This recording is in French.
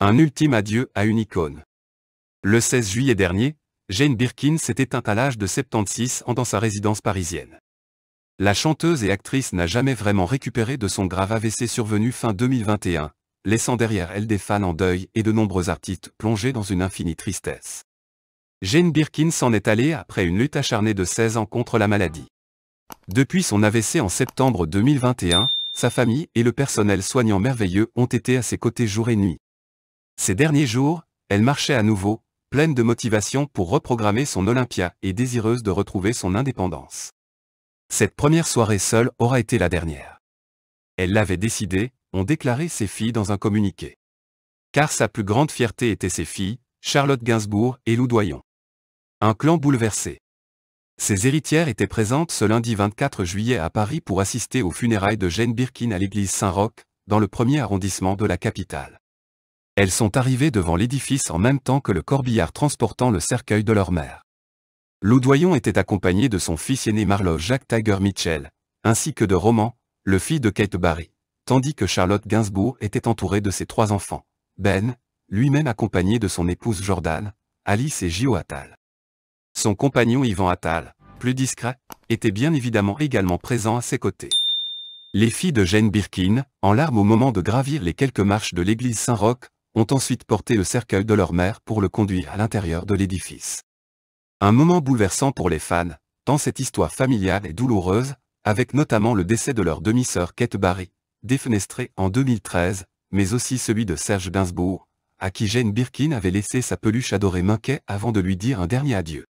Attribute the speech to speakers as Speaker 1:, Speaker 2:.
Speaker 1: Un ultime adieu à une icône. Le 16 juillet dernier, Jane Birkin s'est éteinte à l'âge de 76 ans dans sa résidence parisienne. La chanteuse et actrice n'a jamais vraiment récupéré de son grave AVC survenu fin 2021, laissant derrière elle des fans en deuil et de nombreux artistes plongés dans une infinie tristesse. Jane Birkin s'en est allée après une lutte acharnée de 16 ans contre la maladie. Depuis son AVC en septembre 2021, sa famille et le personnel soignant merveilleux ont été à ses côtés jour et nuit. Ces derniers jours, elle marchait à nouveau, pleine de motivation pour reprogrammer son Olympia et désireuse de retrouver son indépendance. Cette première soirée seule aura été la dernière. Elle l'avait décidé, ont déclaré ses filles dans un communiqué. Car sa plus grande fierté étaient ses filles, Charlotte Gainsbourg et Lou Doyon. Un clan bouleversé. Ses héritières étaient présentes ce lundi 24 juillet à Paris pour assister aux funérailles de Jane Birkin à l'église Saint-Roch, dans le premier arrondissement de la capitale. Elles sont arrivées devant l'édifice en même temps que le corbillard transportant le cercueil de leur mère. Loudoyon était accompagné de son fils aîné Marlowe Jacques Tiger Mitchell, ainsi que de Roman, le fils de Kate Barry, tandis que Charlotte Gainsbourg était entourée de ses trois enfants, Ben, lui-même accompagné de son épouse Jordan, Alice et Gio Attal. Son compagnon Yvan Attal, plus discret, était bien évidemment également présent à ses côtés. Les filles de Jane Birkin, en larmes au moment de gravir les quelques marches de l'église Saint-Roch, ont ensuite porté le cercueil de leur mère pour le conduire à l'intérieur de l'édifice. Un moment bouleversant pour les fans, tant cette histoire familiale est douloureuse, avec notamment le décès de leur demi-sœur Kate Barry, défenestrée en 2013, mais aussi celui de Serge Dinsbourg, à qui Jane Birkin avait laissé sa peluche adorée Minquet avant de lui dire un dernier adieu.